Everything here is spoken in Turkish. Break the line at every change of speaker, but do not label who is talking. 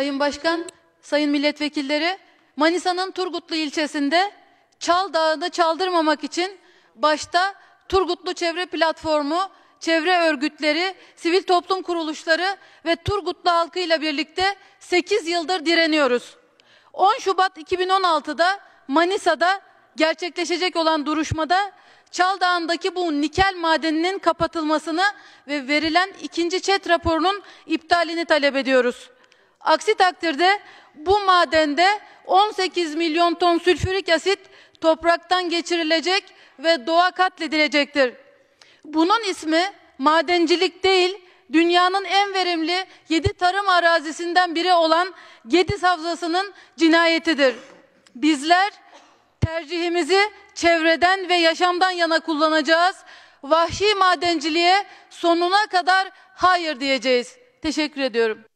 Sayın Başkan, Sayın Milletvekilleri, Manisa'nın Turgutlu ilçesinde Çal Dağı'nı çaldırmamak için başta Turgutlu Çevre Platformu, çevre örgütleri, sivil toplum kuruluşları ve Turgutlu halkıyla birlikte 8 yıldır direniyoruz. 10 Şubat 2016'da Manisa'da gerçekleşecek olan duruşmada Çal Dağındaki bu nikel madeninin kapatılmasını ve verilen ikinci çet raporunun iptalini talep ediyoruz. Aksi takdirde bu madende 18 milyon ton sülfürik asit topraktan geçirilecek ve doğa katledilecektir. Bunun ismi madencilik değil, dünyanın en verimli 7 tarım arazisinden biri olan Gediz Havzası'nın cinayetidir. Bizler tercihimizi çevreden ve yaşamdan yana kullanacağız. Vahşi madenciliğe sonuna kadar hayır diyeceğiz. Teşekkür ediyorum.